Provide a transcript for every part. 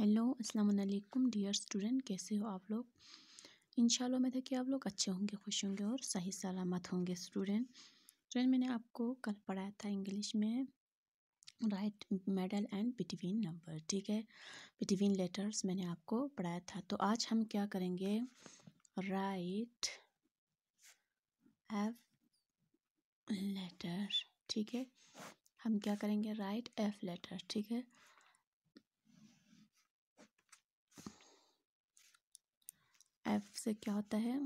hello अस्सलाम वालेकुम dear student कैसे हो आप लोग इन मैं था कि आप लोग अच्छे होंगे खुश होंगे और सही सलामत होंगे स्टूडेंट स्टूडेंट मैंने आपको कल पढ़ाया था इंग्लिश में right middle and between number ठीक है बिटवीन लेटर्स मैंने आपको पढ़ाया था तो आज हम क्या करेंगे राइट एफ लेटर ठीक है हम क्या करेंगे राइट एफ लेटर ठीक है एफ से क्या होता है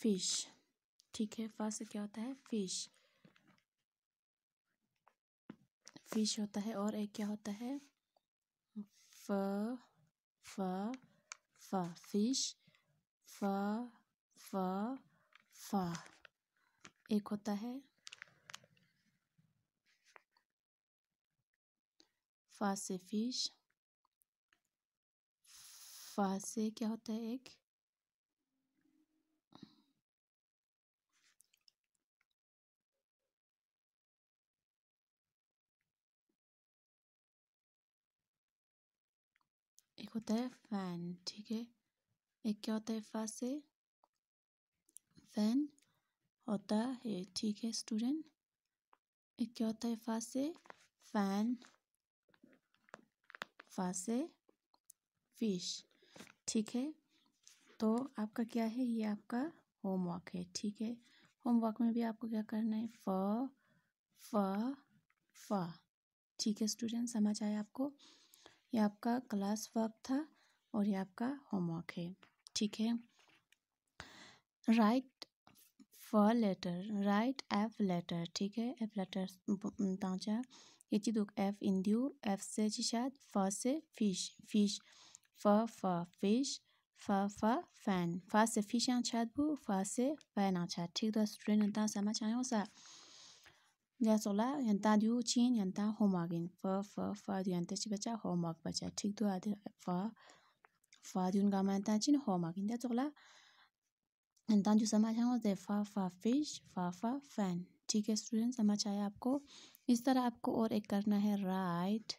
फिश ठीक है फास्ट से क्या होता है फिश फिश होता है और एक क्या होता है फ फ फ फिश फ फ फ एक होता है फा से फिश फा से क्या होता है एक एक होता है फैन ठीक है एक क्या होता है फा से फैन होता है ठीक है स्टूडेंट एक क्या होता है फा से फैन फा से फिश ठीक है तो आपका क्या है ये आपका होमवर्क है ठीक है होमवर्क में भी आपको क्या करना है फ फ फ ठीक है स्टूडेंट समझ आया आपको ये आपका क्लास वर्क था और ये आपका होमवर्क है ठीक है राइट फ लेटर राइट एफ लेटर ठीक है एफ लेटर ताजा याची दुख एफ इंदिऊ एफ से शायद फ से फिश फिश फ फ फिश फ फ फैन फ से फिश आछाद भू फ से फैन आछाद ठीक तो स्टूडेंट ता समझ आयो सा Yasola yanta diu chin yanta homework in fa fa fa diu yanta chi bacha homework bacha ठीक दो आधे fa fa diu nga ma yanta chin homework in yasola यंता जो समझ आया दे फा फा फिश फा फा फैन ठीक है स्टूडेंट समझ आया आपको इस तरह आपको और एक करना है राइट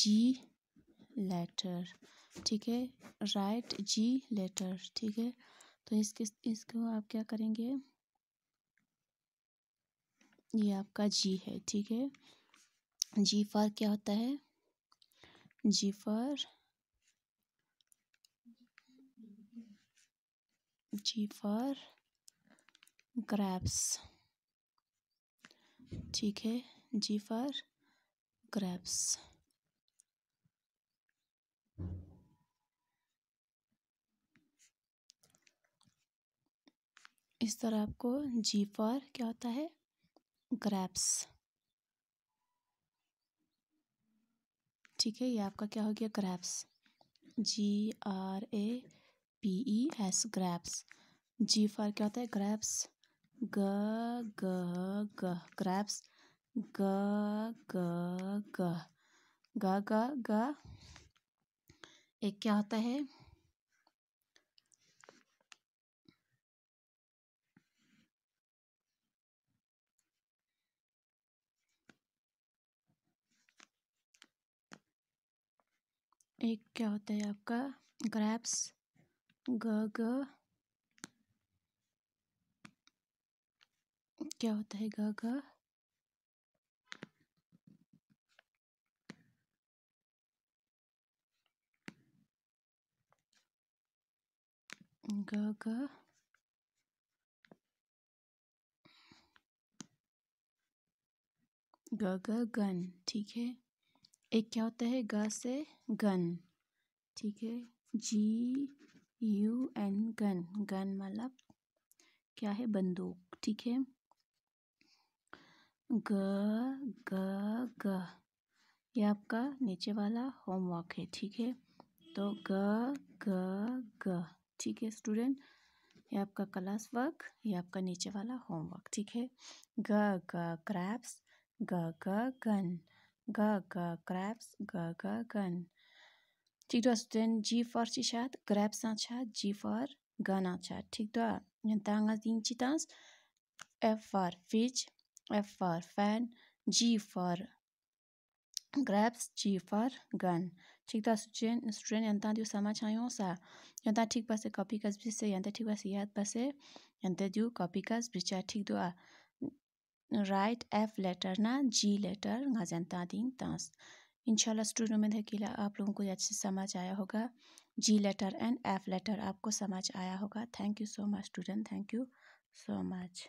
जी लेटर ठीक है राइट जी लेटर ठीक है तो इसके इसको आप क्या करेंगे ये आपका जी है ठीक है जी फॉर क्या होता है G for G for grapes ठीक है जी फॉर ग्रैप्स इस तरह आपको जी फॉर क्या होता है ग्रैप्स ठीक है ये आपका क्या हो गया grapes G R A P E S grapes G for क्या होता है ग्रैप्स ग ग ग ग्रैप्स ग ग ग ग ग ग एक क्या होता है एक क्या होता है आपका ग्रैप्स ग ग क्या होता है ग ग ग ग ग ग गन ठीक है एक क्या होता है ग से गन ठीक है G U N gun gun मतलब क्या है बंदूक ठीक है ग ग ग ये आपका नीचे वाला होमवर्क है ठीक है तो ग ग ग ठीक है स्टूडेंट ये आपका क्लास वर्क ये आपका नीचे वाला होमवर्क ठीक है ग ग क्रैप्स ग ग गन ग ग gaga, ग ग गन ठीक दो स्टूडेंट जी फॉर सी शाद ग्रैप्स ना छा जी फॉर गन आ छा ठीक दो तांगा तीन ची F for fridge F for fan G for grapes G for gun ठीक था स्टूडेंट स्टूडेंट यंता दियो समझ आयो सा यंता ठीक बसे कॉपी कस बिसे से यंता ठीक बस याद बसे यंता दियो कॉपी कस बिचा ठीक दो राइट एफ लेटर ना जी लेटर गजनता दिन तास इंशाल्लाह स्टूडेंट में देखिए आप लोगों को अच्छे समझ आया होगा G letter and F letter आपको समझ आया होगा thank you so much student thank you so much